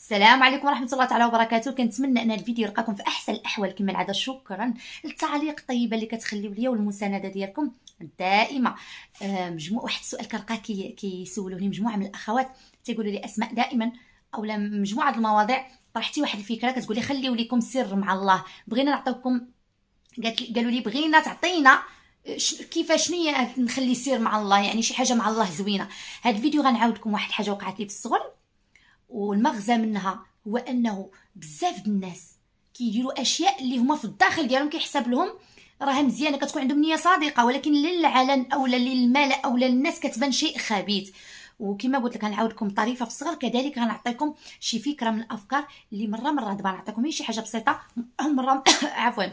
السلام عليكم ورحمه الله تعالى وبركاته كنتمنى ان الفيديو يلقاكم في احسن الاحوال كما العاده شكرا للتعليق الطيبه اللي كتخليو ليا والمسانده ديالكم الدائمه آه، مجموعه واحد السؤال كنلقاه كيسولوني مجموعه من الاخوات تيقولوا لي اسماء دائما اولا مجموعه المواضيع طرحتي واحد الفكره كتقولي خليو ليكم سر مع الله بغينا نعطيكم قالوا لي بغينا تعطينا آه، كيفاش شنو نخلي سير مع الله يعني شي حاجه مع الله زوينه هاد الفيديو غنعاود لكم واحد الحاجه وقعت لي في الصغر والمغزى منها هو انه بزاف د الناس كيديروا اشياء اللي هما في الداخل ديالهم كيحسب لهم راها مزيانه كتكون عندهم نيه صادقه ولكن للعلن او للمال او للناس كتبان شيء خبيث وكما قلت لك غنعاودكم طريفه في الصغر كذلك غنعطيكم شي فكره من الافكار اللي مره مره دابا نعطيكم شي حاجه بسيطه مره عفوا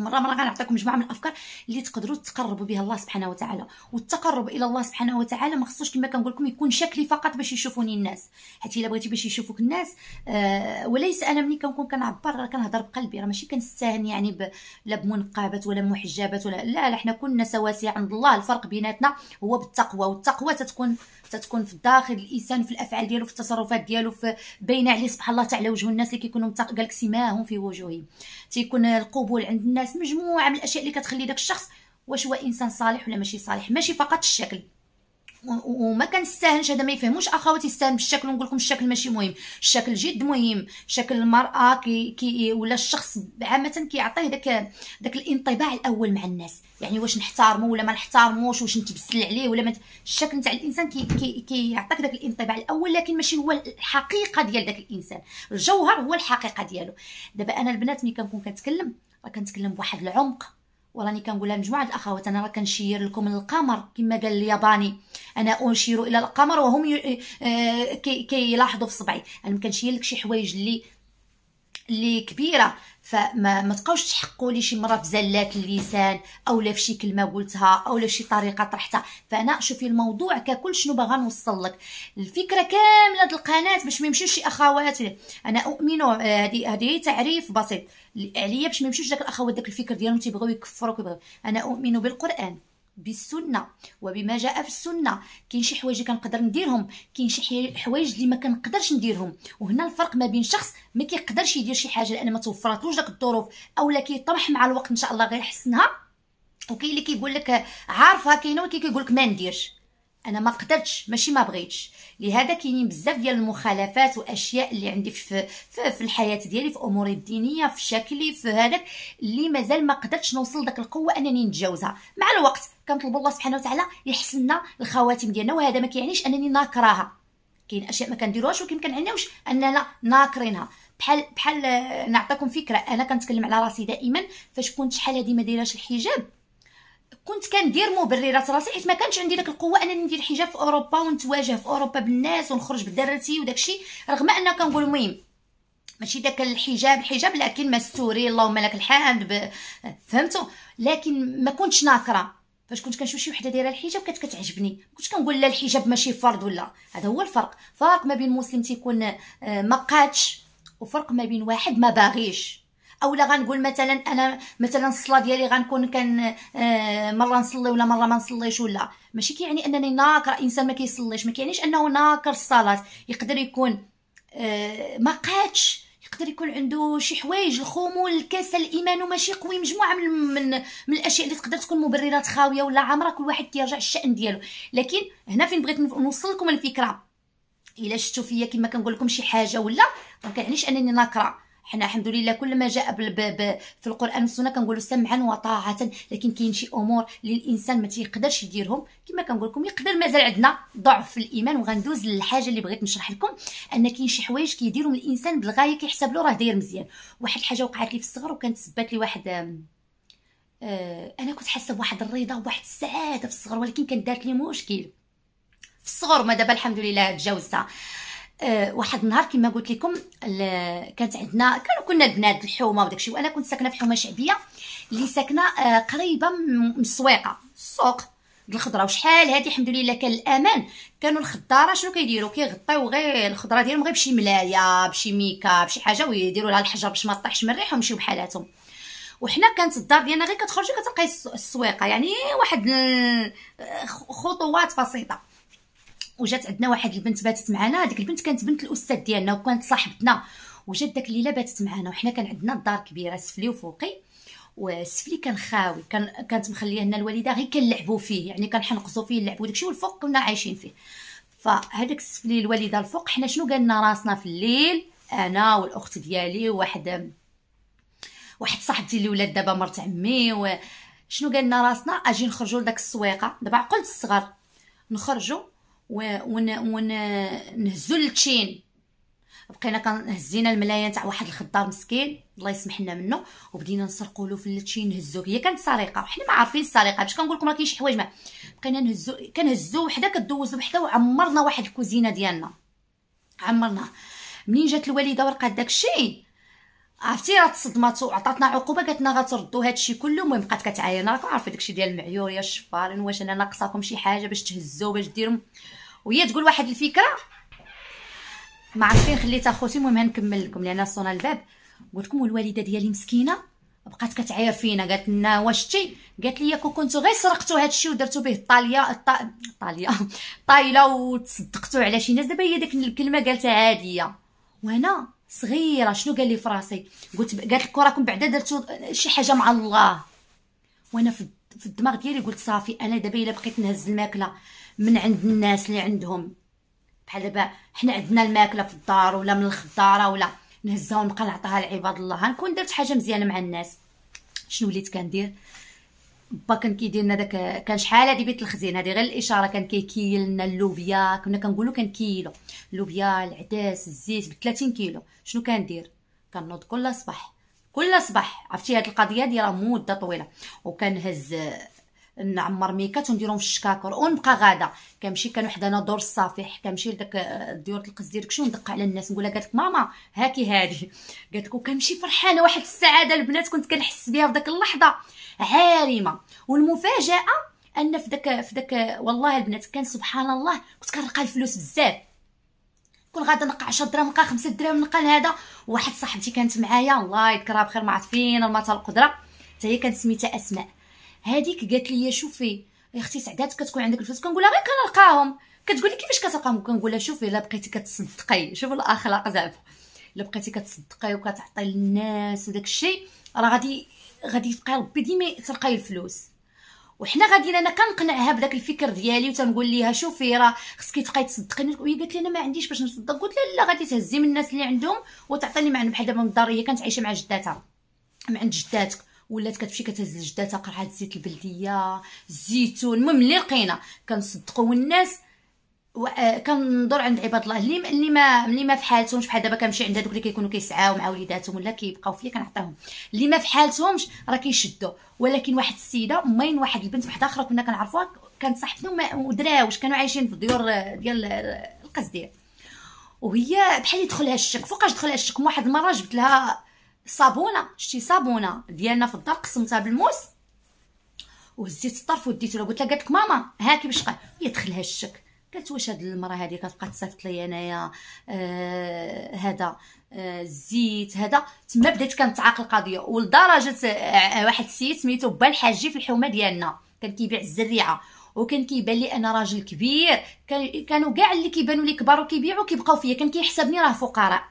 مره مره غنعطيكم مجموعه من الافكار اللي تقدروا تقربوا بها الله سبحانه وتعالى والتقرب الى الله سبحانه وتعالى ما خصوش كما كنقول لكم يكون شكلي فقط باش يشوفوني الناس حيت الا بغيتي باش يشوفوك الناس آه وليس انا ملي كنكون كنعبر راه كنهضر بقلبي راه ماشي كنستهن يعني ب... لا بمنقبات ولا محجبات ولا لا لا حنا كلنا سواسية عند الله الفرق بيناتنا هو بالتقوى والتقوى تتكون تتكون في الداخل الانسان في الافعال ديالو في التصرفات ديالو في باينه عليه سبحان الله تعالى وجه الناس اللي كيكونوا قال لك سماهم في وجوههم تيكون القبول عند الناس مجموعه من الاشياء اللي كتخلي داك الشخص واش هو انسان صالح ولا ماشي صالح ماشي فقط الشكل وما كنستاهلش هذا ما يفهموش اخواتي يستاهل بالشكل ونقول لكم الشكل ماشي مهم الشكل جد مهم شكل المراه كي, كي ولا الشخص عامه كيعطيه داك داك الانطباع الاول مع الناس يعني واش نحتارمو ولا ما نحتارموش واش نتبسل عليه ولا ما الشكل نتاع الانسان كيعطيك كي كي داك الانطباع الاول لكن ماشي هو الحقيقه ديال داك الانسان الجوهر هو الحقيقه ديالو دابا انا البنات ملي كنكون كنتكلم راه كنتكلم بواحد العمق وراني كنقولها مجموعه الاخوات انا راه كنشير لكم القمر كما قال الياباني انا انشير الى القمر وهم آه، كيلاحظوا كي في صبعي انا يعني كنشير لك شي حوايج اللي اللي كبيره فما ما تبقاوش تحقوا لي شي مره في زلات اللسان اولا في شي كلمه قلتها اولا في شي طريقه طرحتها فانا شوفي الموضوع ككل شنو باغا نوصل لك الفكره كامله د القناه باش ما يمشيوش شي اخوات انا اؤمن هذه آه، هذه تعريف بسيط عليا باش ما يمشيوش داك الاخوات داك الفكر ديالهم تيبغيو يكفروا انا اؤمن بالقران بالسنه وبما جاء في السنه كاين شي حوايج كنقدر نديرهم كاين شي حوايج اللي ما كنقدرش نديرهم وهنا الفرق ما بين شخص ما كيقدرش يدير شي حاجه لان ما توفراتلوش داك الظروف اولا كيطمح مع الوقت ان شاء الله غيحسنها وكاين اللي كيقول لك عارفه كاينه ولكن كيقول لك ما نديرش انا ما قدرتش ماشي ما بغيتش لهذا كاينين بزاف ديال المخالفات واشياء اللي عندي في في, في الحياه ديالي في اموري الدينيه في شكلي في هذاك اللي مازال ما قدرتش نوصل داك القوه انني نتجاوزها مع الوقت كنطلب الله سبحانه وتعالى يحسن لنا الخواتم ديالنا وهذا ما كيعنيش انني ناكراها كاين اشياء ما كنديروهاش ولكن كنعنيوش اننا ناكرينها بحال بحال آه، نعطيكم فكره انا كنتكلم على راسي دائما فاش كنت شحال هذه ما دايراش الحجاب كنت كندير مبررات راسي حيت ما كانش عندي داك القوه انني ندير حجاب في اوروبا ونتواجه في اوروبا بالناس ونخرج بدرتي وداكشي رغم ان كنقول المهم ماشي داك الحجاب الحجاب لكن مستوري اللهم لك الحمد ب... فهمتوا لكن ما كنتش ناكره فاش كنت كنشوف شي وحده دايره الحجاب كانت كتعجبني كنتش كنقول لا الحجاب ماشي فرض ولا هذا هو الفرق فرق ما بين مسلم تيكون آه، مقاتش وفرق ما بين واحد ما باغيش اولا غنقول مثلا انا مثلا الصلاه ديالي غنكون كان آه، مره نصلي ولا مره ما نصليش ولا ماشي كيعني انني ناكر انسان ما كيصليش ما كيعنيش انه ناكر الصلاه يقدر يكون آه، ما قادش يقدر يكون عنده شي حوايج الخمول الكسل الايمان ماشي قوي مجموعه من, من من الاشياء اللي تقدر تكون مبررات خاويه ولا عامره كل واحد كيرجع الشان ديالو لكن هنا فين بغيت نوصل لكم الفكره الا شفتوا فيا كما كنقول لكم شي حاجه ولا ما كنعنيش انني ناكره حنا الحمد لله كل ما جاء بالباب في القران والسنه كنقولوا سمعا وطاعه لكن كاين شي امور للانسان الانسان ما تيقدرش يديرهم كما كنقول لكم يقدر مازال عندنا ضعف في الايمان وغندوز للحاجه اللي بغيت نشرح لكم ان كاين شي حوايج كيديرهم الانسان بالغايه كيحسب له راه داير مزيان واحد الحاجه وقعت لي في الصغر وكانت سبات لي واحد آه انا كنت حاسه بواحد الرضا وواحد السعاده في الصغر ولكن كانت دارت لي مشكل في الصغر ما دابا الحمد لله تجاوزتها أه واحد النهار كما قلت لكم كانت عندنا كانوا كنا البنات الحومه وداكشي وانا كنت ساكنه في حومه شعبيه اللي ساكنه آه، قريبه من السويقه السوق الخضره وشحال هذه الحمد لله كان الامان كانوا الخضاره شنو كيديروا كيغطيو غير الخضره ديالهم غير بشي ملايه بشي ميكا بشي حاجه ويديروا لها الحجر باش ما طيحش من الريح ويمشيو بحالاتهم وحنا كانت الدار ديالنا غير كتخرجي كتلقاي السويقه يعني واحد خطوات بسيطه وجات عندنا واحد البنت باتت معنا هذيك البنت كانت بنت الاستاذ ديالنا وكانت صاحبتنا وجات داك الليله باتت معنا وحنا كان عندنا الدار كبيره سفلي وفوقي وسفلي كان خاوي كان كانت مخليه لنا الوالده غير كنلعبوا فيه يعني كنحنقصوا فيه نلعبوا داكشي والفوق كنا عايشين فيه فهداك السفلي الوالده الفوق حنا شنو قالنا راسنا في الليل انا والاخت ديالي وواحد واحد صاحبتي اللي ولات دابا مرت عمي وشنو قالنا راسنا اجي نخرجوا لداك السويقه دابا عقلت الصغار نخرجوا ون ون نهزو للتشين بقينا كنهزينا الملايين تاع واحد الخضار مسكين الله يسمح لنا منه وبدينا نسرقوا له في التشين نهزو هي كانت سرقه وحنا ما عارفين السرقه باش كنقول لكم راه كاين شي حوايج ما بقينا نهزو كنهزو وحده كدوز بوحده وعمرنا واحد الكوزينه ديالنا عمرنا منين جات الوالده ورقات داكشي عرفتي راه تصدمات وعطاتنا عقوبه قالت لنا غتردوا هادشي كله المهم بقات كتعاين راكم عارفه داكشي ديال يا الشفارين واش انا ناقصاكم شي حاجه باش تهزوا باش ديروا وهي تقول واحد الفكره ما عرفتش فين خليت اخوتي المهم هنكمل لكم لان صونا الباب قلت لكم والوالده ديالي مسكينه بقات كتعاير فينا قالت لنا واش شتي قالت لي كون كنتو غير سرقتو هادشي ودرتو به الطاليه الطاليه طايله وتصدقتو على شي ناس دابا هي ديك الكلمه قالتها عاديه وهنا صغيره شنو قال لي في راسي قلت قالت لك راكم بعدا درتو شي حاجه مع الله وانا في في الدماغ ديالي قلت صافي انا دابا الا بقيت نهز الماكله من عند الناس اللي عندهم بحال دابا حنا عندنا الماكله في الدار ولا من الخضاره ولا نهزها ونبقى نعطيها لعباد الله غنكون درت حاجه مزيانه مع الناس شنو وليت كندير با كان كيدير لنا داك كان شحال هادي بيت الخزين هادي غير الاشاره كان كيكيل لنا اللوبيا كنا كنقولوا كنكيلو اللوبيا العدس الزيت ب 30 كيلو شنو كندير كنوض كل صباح كل صباح عرفتي هاد القضيه ديال مده طويله وكنهز نعمر ميكات ونديرهم في الشكاكر ونبقى غاده كنمشي كان وحدنا دور الصفيح كنمشي لداك آه، القز ديالك شنو وندق على الناس نقولها قالت لك ماما هاكي هادي قالت لك وكنمشي فرحانه واحد السعاده البنات كنت كنحس بها في داك اللحظه عارمه والمفاجاه ان في داك في داك والله البنات كان سبحان الله كنت كنلقى الفلوس بزاف كل غاده نلقى 10 دراهم نلقى 5 دراهم نلقى هذا واحد صاحبتي كانت معايا الله يذكرها بخير ما عرفت فين المات القدره حتى هي كانت سميتها اسماء هذيك قالت لي شوفي يا اختي سعدات كتكون عندك الفلوس كنقول لها غير كنلقاهم كتقول لي كيفاش كتلقاهم كنقول لها شوفي الا بقيتي كتصدقي شوف الاخلاق زعما الا بقيتي كتصدقي وكتعطي للناس وداك الشيء راه غادي غادي تبقاي ربي ديما تلقاي الفلوس وحنا غاديين انا كنقنعها بداك الفكر ديالي وتنقول ليها شوفي راه خصك تبقاي تصدقي وهي قالت لي انا ما عنديش باش نصدق قلت لها لا غادي تهزي من الناس اللي عندهم وتعطيني معهم بحال دابا من الدار هي كانت عايشه مع جداتها مع عند جداتك ولات كتمشي كتهز تا قرعات الزيت البلديه الزيتون المهم اللي لقينا كنصدقوا الناس آه، كندور عند عباد الله اللي اللي ما اللي ما في حالتهمش بحال دابا كنمشي عند هذوك اللي كيكونوا كيسعاو مع وليداتهم ولا كيبقاو فيا كنعطيهم اللي ما في حالتهمش راه كيشدوا ولكن واحد السيده مين واحد البنت واحده اخرى كنا كنعرفوها كانت صاحبتنا ودراوش كانوا عايشين في الديور آه، ديال آه، القصدير وهي بحال يدخلها الشك فوقاش دخلها الشك واحد المره جبت لها صابونه شتي صابونه ديالنا في الدار قسمتها بالموس وهزيت الطرف وديت له قلت لها قالت لك ماما هاكي باش هي دخلها الشك قالت واش هاد المراه هادي كتبقى تصيفط لي انايا آه هذا آه الزيت هذا تما بدات كنتعاقل القضيه ولدرجه آه واحد السيد سميتو با الحاجي في الحومه ديالنا كان كيبيع الزريعه وكان كيبان لي انا راجل كبير كانوا كاع اللي كيبانوا لي كبار وكيبيعوا كيبقاو فيا كان كيحسبني راه فقراء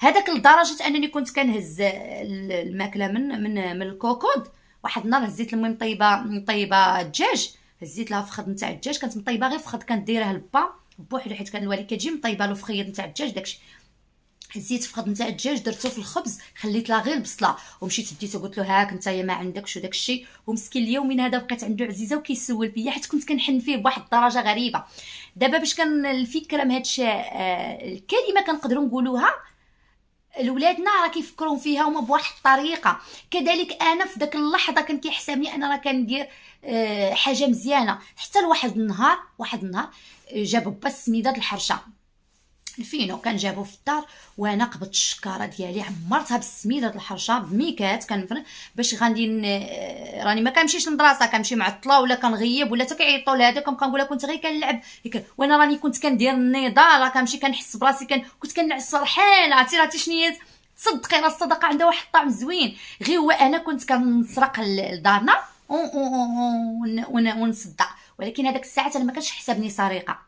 هذاك لدرجه انني كنت كنهز الماكله من من من الكوكود واحد النهار هزيت المي مطيبه مطيبه الدجاج هزيت لها فخد نتاع الدجاج كانت مطيبه غير كانت كنديرها لبا بوحدو حيت كان الوالي كتجي مطيبه له فخيط نتاع الدجاج داكشي هزيت فخد نتاع الدجاج درتو في الخبز خليت لها غير البصله ومشيت ديتو قلت له هاك نتايا ما عندكش وداكشي ومسكين ومسكين اليومين هذا بقيت عنده عزيزه وكيسول فيا حيت كنت كنحن فيه بواحد الدرجه غريبه دابا باش كان الفكره من هادشي آه الكلمه كنقدروا نقولوها الولادنا راه كيفكروا فيها هما بواحد الطريقه كذلك انا في داك اللحظه كان كيحسبني انا راه كندير آه، حاجه مزيانه حتى لواحد النهار واحد النهار آه، جاب با السميده الحرشه الفينو كنجابو في الدار وانا قبضت الشكاره ديالي عمرتها بالسميده الحرشه بميكات كنفرن باش غادي آه، راني ما كنمشيش للمدرسه كنمشي معطله ولا كنغيب ولا حتى كيعيطوا لي هذا كنقول كنت غير كنلعب وانا راني كنت كندير النضال راه كنمشي كنحس براسي كن كنت كنعس فرحانه عرفتي راه شنو تصدقي راه الصدقه عندها واحد الطعم زوين غير هو انا كنت كنسرق لدارنا ونصدق ولكن هذاك الساعات انا ما كنش حسابني سرقه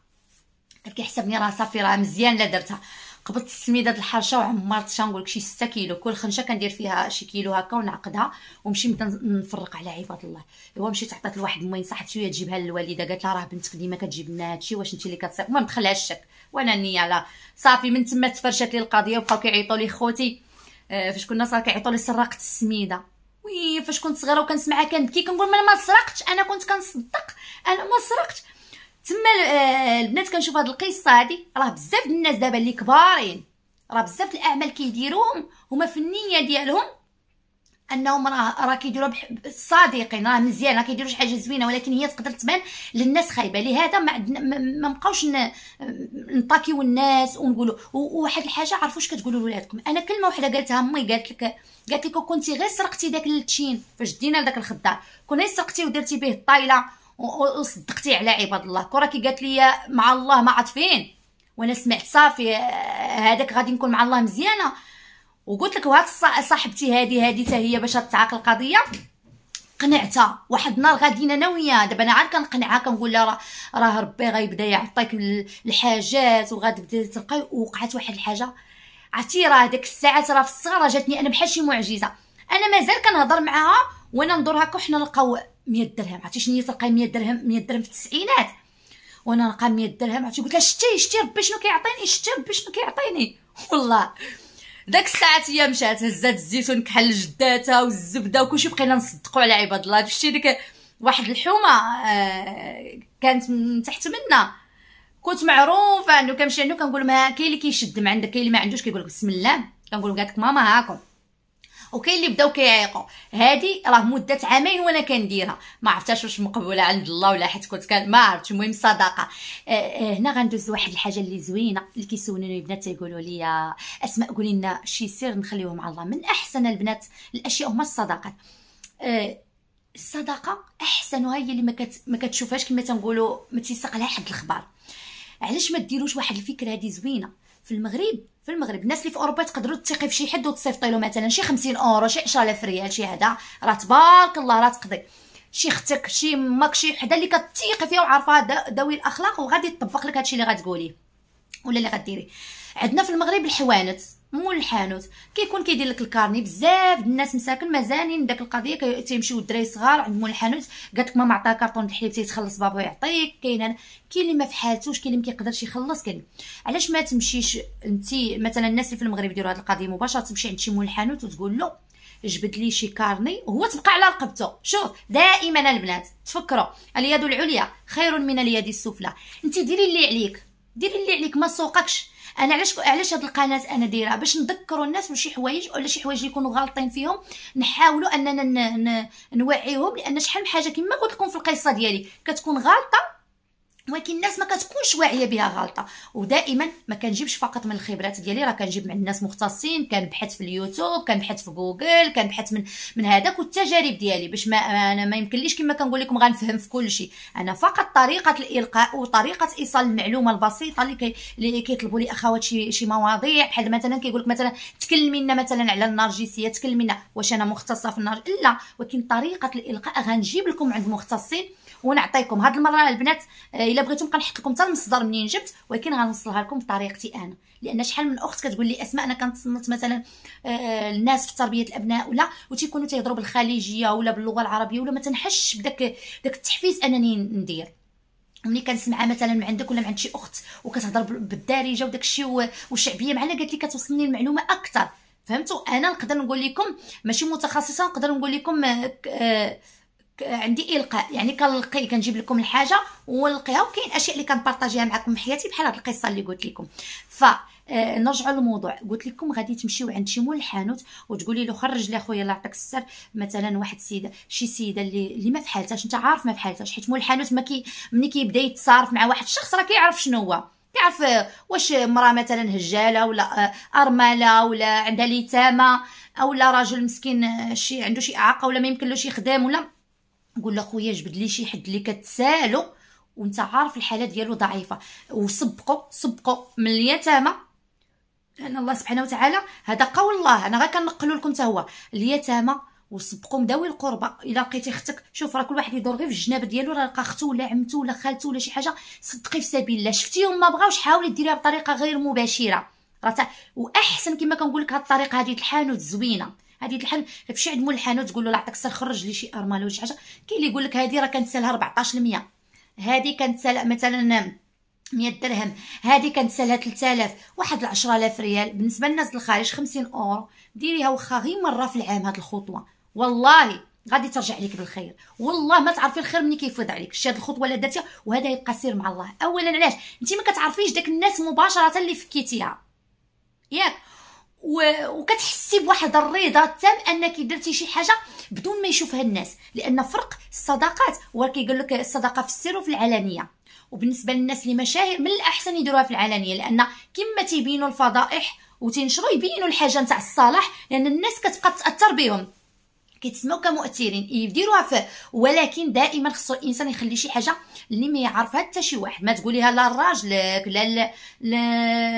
كيحسبني راه صافي راه مزيان لا درتها قبضت السميده د الحرشه وعمرتها نقول لك شي 6 كيلو كل خنشه كندير فيها شي كيلو هكا ونعقدها ومشي نفرق على عباد الله ايوا مشيت عطات لواحد المي صاحبتي وهي تجيبها للوالده قالت لها راه بنتك ديما كتجيب لنا هادشي واش انت اللي كتصيب المهم دخلها الشك وانا نيه لا صافي من تما تفرشت لي القضيه وبقاو كيعيطوا لي خوتي آه، فاش كنا صار كيعيطوا لي سرقت السميده وي فاش كنت صغيره وكنسمعها كنبكي كنقول ما انا ما سرقتش انا كنت كنصدق انا ما سرقتش تما آه، البنات كنشوف هاد القصه هادي راه بزاف الناس دابا اللي كبارين راه بزاف الاعمال كيديروهم هما في النيه ديالهم انهم راه راه كيديروا صادقين راه مزيان راه كيديروا شي حاجه زوينه ولكن هي تقدر تبان للناس خايبه لهذا ما ما بقاوش نطاكيو الناس ونقولوا وواحد الحاجه عرفوا اش كتقولوا لولادكم انا كلمه وحده قالتها امي قالت لك قالت لك كنتي غير سرقتي داك التشين فاش دينا لداك الخضار كون غير سرقتي ودرتي به الطايله وصدقتي على عباد الله كره كي قالت لي مع الله ما عاد فين وانا سمعت صافي هذاك غادي نكون مع الله مزيانه وقلت لك وهاد صاحبتي هادي هادي حتى هي باش تعاقل القضيه قنعتها واحد النهار غادي انا وياها دابا انا عاد كنقنعها كنقول لها راه ربي غيبدا يعطيك الحاجات تبدا تلقاي وقعت واحد الحاجه عرفتي راه ديك الساعات راه في الصغر جاتني انا بحال شي معجزه انا مازال كنهضر معاها وانا ندور هكا وحنا نلقاو 100 درهم عرفتي شنو هي تلقاي 100 درهم 100 درهم في التسعينات وانا نلقى 100 درهم عرفتي قلت لها شتي شتي ربي شنو كيعطيني شتي ربي شنو كيعطيني والله داك الساعات هي مشات هزات الزيتون كحل جداتها والزبده وكلشي بقينا نصدقوا على عباد الله شتي ديك واحد الحومه آه، كانت من تحت منا كنت معروفه انه كنمشي عنده كنقول لهم ها كاين اللي كيشد من عندك كاين اللي ما عندوش كيقول لك بسم الله كنقول لهم قالت ماما هاكم وكاين اللي بداو كيعيقوا هادي راه مده عامين وانا كنديرها ما عرفتش واش مقبوله عند الله ولا حيت كنت كان ما عرفتش المهم صدقه آه،, آه هنا غندوز لواحد الحاجه اللي زوينه اللي كيسولوني البنات تيقولوا لي اسماء قولي لنا شي سر نخليوه مع الله من احسن البنات الاشياء هما الصدقات آه الصدقه احسنها هي اللي ما, كت... ما كتشوفهاش كما تنقولوا ما تيسق لها حد الخبار علاش ما ديروش واحد الفكره هذه زوينه في المغرب في المغرب الناس اللي في اوروبا تقدروا تثقي في شي حد وتصيفطي له مثلا شي 50 اورو شي 10000 ريال شي هذا راه تبارك الله راه تقضي شي اختك شي مك شي حدا اللي كتثقي فيها وعارفه ذوي الاخلاق وغادي تطبق لك هادشي اللي غتقوليه ولا اللي غديري عندنا في المغرب الحوانت مول الحانوت كيكون كيدير لك الكارني بزاف الناس مساكن مزانين داك القضيه تيمشيو الدراري صغار عند مول الحانوت قالت لك ماما عطاها كارطون الحليب تيتخلص بابا يعطيك كاين كاين اللي ما في حالته اللي ما كيقدرش يخلص كاين علاش ما تمشيش انت مثلا الناس اللي في المغرب يديروا هذه القضيه مباشره تمشي عند شي مول الحانوت وتقول له جبد لي شي كارني وهو تبقى على رقبته شوف دائما البنات تفكروا اليد العليا خير من اليد السفلى انت ديري اللي عليك ديري اللي عليك ما سوقكش انا علاش علاش هاد القناه انا دايره باش نذكروا الناس بشي حوايج ولا شي حوايج اللي يكونوا غالطين فيهم نحاولوا اننا نوعيهم لان شحال من حاجه كما قلت لكم في القصه ديالي كتكون غالطه ولكن الناس ما كتكونش واعيه بها غلطه ودائما ما كنجيبش فقط من الخبرات ديالي راه كنجيب من الناس مختصين كنبحث في اليوتيوب كنبحث في جوجل كنبحث من من هذاك والتجارب ديالي باش ما انا ما يمكنليش كما كنقول لكم غنفهم في كل شيء انا فقط طريقه الالقاء وطريقه ايصال المعلومه البسيطه اللي كي اللي كيطلبوا لي اخوات شي شي مواضيع بحال مثلا كيقول لك مثلا تكلمي لنا مثلا على النرجسيه تكلمي لنا واش انا مختصه في النرج لا ولكن طريقه الالقاء غنجيب لكم عند مختصين ونعطيكم هاد المره البنات آه، الا بغيتو كنحط لكم حتى المصدر منين جبت ولكن غنوصلها لكم بطريقتي انا لان شحال من اخت كتقول لي اسماء انا كنتصنت مثلا آه، آه، الناس في تربيه الابناء ولا وتيكونوا تيهضروا بالخليجيه ولا باللغه العربيه ولا ما تنحش بداك داك التحفيز انني ندير ملي كنسمعها مثلا من عندك ولا من عند شي اخت وكتهضر بالدارجه وداك الشيء والشعبيه معنا قالت لي كتوصلني المعلومه اكثر فهمتوا انا نقدر نقول لكم ماشي متخصصه نقدر نقول لكم آه عندي القاء يعني كنلقي كنجيب لكم الحاجه ونلقيها وكاين اشياء اللي كنبارطاجيها معكم في حياتي بحال هاد القصه اللي قلت لكم ف آه، نرجعوا للموضوع قلت لكم غادي تمشيو عند شي مول الحانوت وتقولي له خرج لي خويا الله يعطيك السر مثلا واحد السيده شي سيده اللي اللي ما فحالتهاش انت عارف ما فحالتهاش حيت مول الحانوت ما كي ملي كيبدا يتصارف مع واحد الشخص راه كيعرف شنو هو كيعرف آه، واش مراه مثلا هجاله ولا آه، ارمله ولا عندها ليتامه اولا راجل مسكين شي عنده شي اعاقه ولا ما يمكنلوش يخدم ولا نقول له خويا جبد لي شي حد اللي كتسالو وانت عارف الحاله ديالو ضعيفه وسبقوا سبقوا من اليتامى لان الله سبحانه وتعالى هذا قول الله انا غير كنقلو لكم حتى هو اليتامى وسبقوا مداوي القربى الا لقيتي اختك شوف راه كل واحد يدور غير في الجناب ديالو راه لقى اختو ولا عمتو ولا خالتو ولا شي حاجه صدقي في سبيل الله شفتيهم ما بغاوش حاولي ديريها بطريقه غير مباشره راه واحسن كما كنقول لك هذه الطريقه هذه الحانوت زوينه هذه الحن تمشي عند ملحن تقول له عطاك سر خرج لي شي ارمال ولا شي حاجه كاين اللي يقول لك هذه راه كنتسالها 14% هذه كنتسال مثلا 100 درهم هذه كنتسالها 3000 واحد 10000 ريال بالنسبه للناس الخارج 50 اورو ديريها واخا غير مره في العام هاد الخطوه والله غادي ترجع لك بالخير والله ما تعرفي الخير مني كيفوض عليك شتي هاد الخطوه اللي درتيها وهذا يبقى سير مع الله اولا علاش انت ما كتعرفيش داك الناس مباشره اللي فكيتيها ياك و... وكتحسي بواحد الرضا التام انك درتي شي حاجه بدون ما يشوفها الناس لان فرق الصداقات هو يقول لك الصداقه في السر وفي العلانيه وبالنسبه للناس اللي مشاهير من الاحسن يديروها في العلانيه لان كما تيبينوا الفضائح وتنشروا يبينوا الحاجه نتاع الصلاح لان الناس كتبقى تاثر بهم كيتسموا كمؤثرين يديروها في ولكن دائما خصو الانسان يخلي شي حاجه اللي ما يعرفها حتى شي واحد ما تقوليها لا لراجلك لا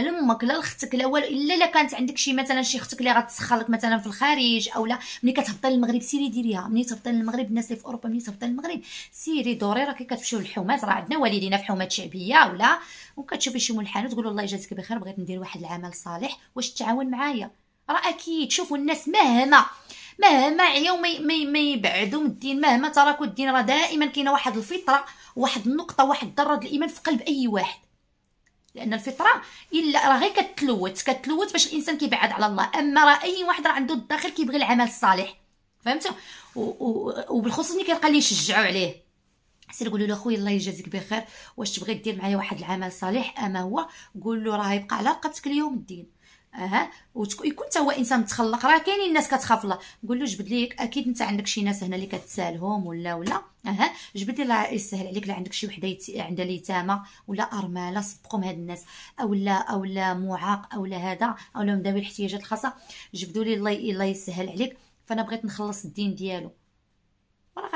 لامك لا لختك لا والو الا الا كانت عندك شي مثلا شي اختك اللي غتسخر لك مثلا في الخارج اولا ملي كتهبطي للمغرب سيري ديريها ملي تهبطي للمغرب الناس اللي في اوروبا ملي تهبطي للمغرب سيري دوري راكي كتمشيو للحومات راه عندنا والدينا في حومات شعبيه ولا وكتشوفي شي مول الحانوت الله يجازيك بخير بغيت ندير واحد العمل صالح واش تعاون معايا راه اكيد شوفوا الناس مهما مهما عيو ما يبعدوا من الدين مهما تركوا الدين راه دائما كاينه واحد الفطره واحد النقطه واحد ذره الايمان في قلب اي واحد لان الفطره الا راه غير كتلوت كتلوت باش الانسان كيبعد على الله اما راه اي واحد راه عنده الداخل كيبغي العمل الصالح فهمتوا وبالخصوص ملي كيلقى اللي يشجعوا عليه سير قولوا له خويا الله يجازيك بخير واش تبغي دير معايا واحد العمل صالح اما هو قول له راه يبقى على رقبتك اليوم الدين اها ويكون حتى هو انسان متخلق راه كاينين الناس كتخاف الله قول له جبد ليك اكيد انت عندك شي ناس هنا اللي كتسالهم ولا ولا اها جبد لي الله يسهل عليك لا عندك شي وحده يت... عندها ليتامه ولا ارمله سبقهم هاد الناس اولا اولا معاق اولا هذا اولا من ذوي الاحتياجات الخاصه جبدوا لي الله الله يسهل عليك فانا بغيت نخلص الدين ديالو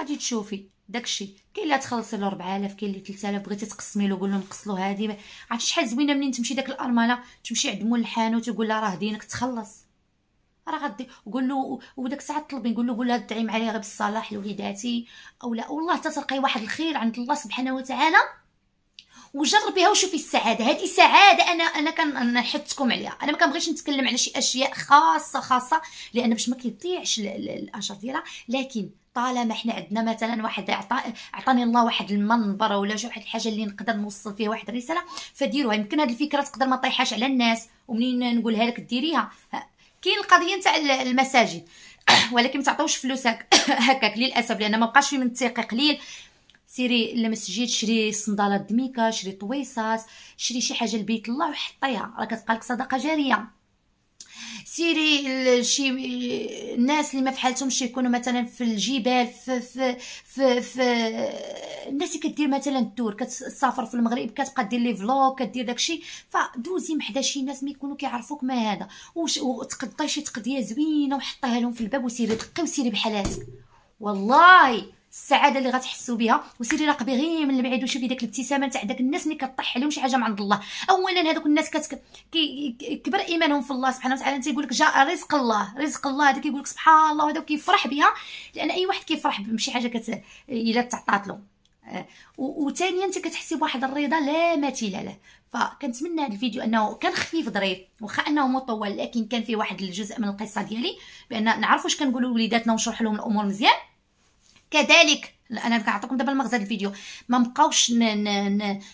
غادي تشوفي داكشي كاين اللي تخلصي له 4000 كاين اللي 3000 بغيتي تقسمي له قول له نقصلو هذه عرفتي شحال زوينه منين تمشي داك الارمله تمشي عند مول الحانوت وتقول لها راه دينك تخلص راه غادي قول له وداك الساعه طلبي نقول له قول لها دعي معايا غير بالصلاح لوليداتي اولا والله حتى تلقاي واحد الخير عند الله سبحانه وتعالى وجربيها وشوفي السعاده هذه سعاده انا انا كنحثكم عليها انا ما كنبغيش نتكلم على شي اشياء خاصه خاصه لان باش ما كيضيعش الاجر ديالها لكن طالما احنا عندنا مثلا واحد عطا عطاني الله واحد المنبر ولا شي واحد الحاجه اللي نقدر نوصل فيها واحد الرساله فديروها يمكن هذه الفكره تقدر ما طيحاش على الناس ومنين نقولها لك ديريها كاين القضيه نتاع المساجد ولكن ما تعطيوش فلوس هكاك للاسف لان ما بقاش في منطقي قليل سيري للمسجد شري صندالات دميكا شري طويصات شري شي حاجه لبيت الله وحطيها راه كتبقى لك صدقه جاريه سيري شي الناس اللي ما في حالتهمش يكونوا مثلا في الجبال في في في, في الناس اللي كدير مثلا الدور كتسافر في المغرب كتبقى دير لي فلوغ كدير داكشي فدوزي محدا شي ناس ما يكونوا كيعرفوك ما هذا وتقضي شي تقضيه زوينه وحطيها لهم في الباب وسيري دقي وسيري بحالاتك والله السعاده اللي غتحسوا بها وسيري راقبي غير من البعيد وشوفي داك الابتسامه تاع داك الناس اللي كطيح عليهم شي حاجه من عند الله اولا هذوك الناس كتك... كبر ايمانهم في الله سبحانه وتعالى تيقول لك جاء رزق الله رزق الله هذا كيقول لك سبحان الله هذا كيفرح بها لان اي واحد كيفرح بشي حاجه كت الا تعطات له آه. وثانيا انت كتحسي بواحد الرضا لا مثيل له فكنتمنى هذا الفيديو انه كان خفيف ظريف واخا انه مطول لكن كان فيه واحد الجزء من القصه ديالي بان نعرف واش كنقولوا لوليداتنا ونشرح لهم الامور مزيان كذلك انا كنعطيكم دابا المغزى الفيديو ما نبقاوش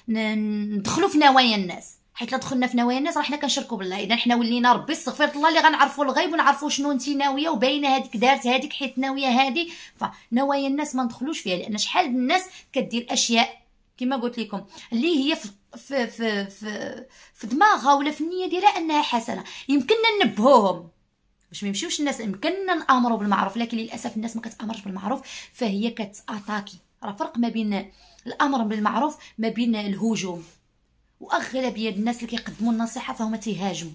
ندخلوا في نوايا الناس حيت لا دخلنا في نوايا الناس راه حنا كنشركوا بالله اذا حنا ولينا ربي استغفر الله اللي غنعرفوا الغيب ونعرفوا شنو انت ناويه وباينه هذيك دارت هذيك حيت ناويه هذه فنوايا الناس ما ندخلوش فيها لان شحال من الناس كدير اشياء كما قلت لكم اللي هي في في في في, في دماغها ولا في النيه ديالها انها حسنه يمكننا ننبهوهم باش ما يمشيوش الناس يمكننا نامروا بالمعروف لكن للاسف الناس ما كتامرش بالمعروف فهي كتاتاكي راه فرق ما بين الامر بالمعروف ما بين الهجوم واغلبيه الناس اللي كيقدموا النصيحه فهم تيهاجموا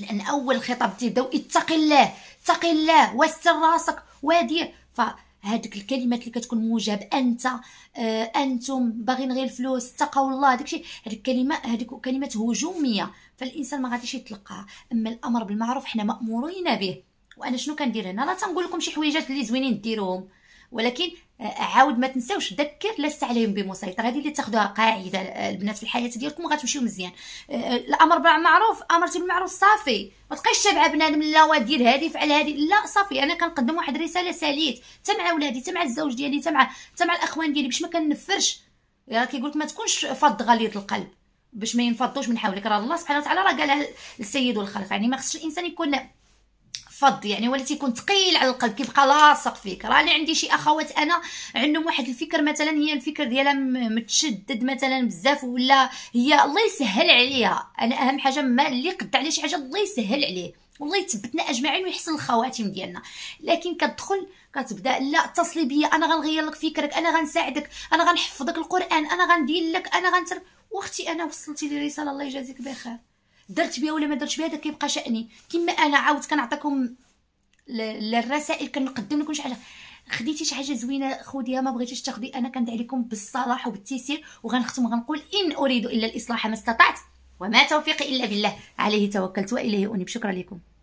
لان اول خطاب تيبداو اتق الله اتق الله واستر راسك وادير هادوك الكلمات اللي كتكون موجهه بانت آه انتم باغيين غير الفلوس تقوا الله داكشي هذيك الكلمه هذيك كلمات هجوميه فالانسان ما غاديش يتلقاها اما الامر بالمعروف حنا مامورين به وانا شنو كندير هنا لا تنقول لكم شي حويجات اللي زوينين ديروهم ولكن آه، عاود ما تنساوش ذكر لست عليهم بمسيطر هذه اللي تاخذوها قاعده آه، البنات في الحياه ديالكم غتمشيو مزيان آه، الامر بالمعروف امرتي بالمعروف صافي ما تبقايش تابعه بنادم لا دير هذه فعل هذه لا صافي انا كنقدم واحد الرساله ساليت حتى مع ولادي حتى مع الزوج ديالي حتى مع حتى مع الاخوان ديالي باش ما كنفرش يعني كيقول لك ما تكونش فض غليظ القلب باش ما ينفضوش من حولك راه الله سبحانه وتعالى راه قالها للسيد والخلق يعني ما خصش الانسان يكون فض يعني ولا تيكون ثقيل على القلب كيبقى لاصق فيك راني عندي شي اخوات انا عندهم واحد الفكر مثلا هي الفكر ديالها متشدد مثلا بزاف ولا هي الله يسهل عليها انا اهم حاجه ما اللي قد عليه شي حاجه الله يسهل عليه والله يثبتنا اجمعين ويحسن الخواتم ديالنا لكن كتدخل كتبدا لا اتصلي بيا انا غنغير لك فكرك انا غنساعدك انا غنحفظك القران انا غندير لك انا غنتر واختي انا وصلتي لي رساله الله يجازيك بخير درت بها ولا ما درتش بها هذا كيبقى شاني كما انا عاود كنعطيكم الرسائل كنقدم لكم شي حاجه خديتي شي حاجه زوينه خديها ما بغيتيش تاخدي انا كندعي لكم بالصلاح وبالتيسير وغنختم غنقول ان اريد الا الاصلاح ما استطعت وما توفيقي الا بالله عليه توكلت واليه انيب شكرا لكم